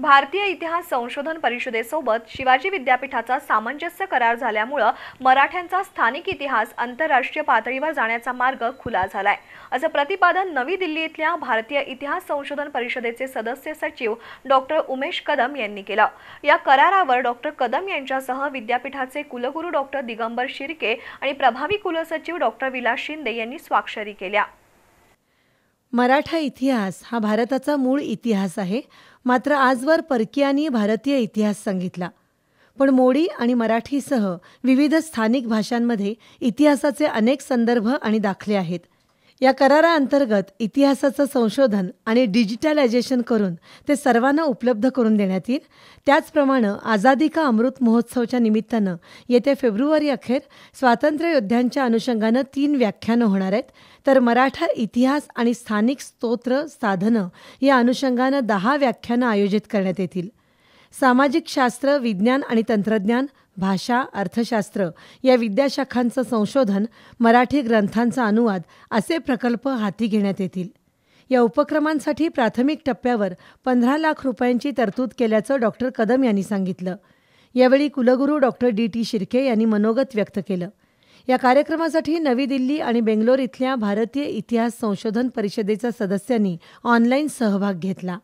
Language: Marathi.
भारतीय इतिहास संशोधन परिषदेसोबत शिवाजी विद्यापीठाचा सामंजस्य करार झाल्यामुळं मराठ्यांचा स्थानिक इतिहास आंतरराष्ट्रीय पातळीवर जाण्याचा मार्ग खुला झालाय असं प्रतिपादन नवी दिल्ली इथल्या भारतीय इतिहास संशोधन परिषदेचे सदस्य सचिव डॉक्टर उमेश कदम यांनी केलं या करारावर डॉक्टर कदम यांच्यासह विद्यापीठाचे कुलगुरू डॉक्टर दिगंबर शिर्के आणि प्रभावी कुलसचिव डॉक्टर विलास शिंदे यांनी स्वाक्षरी केल्या मराठा इतिहास हा भारताचा मूळ इतिहास आहे मात्र आजवर परकीयांनी भारतीय इतिहास सांगितला पण मोडी आणि मराठीसह विविध स्थानिक भाषांमध्ये इतिहासाचे अनेक संदर्भ आणि दाखले आहेत या कराराअंतर्गत इतिहासाचं संशोधन आणि डिजिटलायझेशन करून ते सर्वांना उपलब्ध करून देण्यात येईल त्याचप्रमाणे आझादी का अमृत महोत्सवच्या निमित्तानं येत्या फेब्रुवारी अखेर स्वातंत्र्ययोद्ध्यांच्या अनुषंगानं तीन व्याख्यानं होणार आहेत तर मराठा इतिहास आणि स्थानिक स्तोत्र साधनं या अनुषंगानं दहा व्याख्यानं आयोजित करण्यात येतील सामाजिक शास्त्र विज्ञान आणि तंत्रज्ञान भाषा अर्थशास्त्र या विद्याशाखांचं संशोधन मराठी ग्रंथांचा अनुवाद असे प्रकल्प हाती घेण्यात येतील या उपक्रमांसाठी प्राथमिक टप्प्यावर पंधरा लाख रुपयांची तरतूद केल्याचं डॉक्टर कदम यांनी सांगितलं यावेळी कुलगुरू डॉक्टर डी टी शिर्के यांनी मनोगत व्यक्त केलं या कार्यक्रमासाठी नवी दिल्ली आणि बेंगलोर इथल्या भारतीय इतिहास संशोधन परिषदेच्या सदस्यांनी ऑनलाईन सहभाग घेतला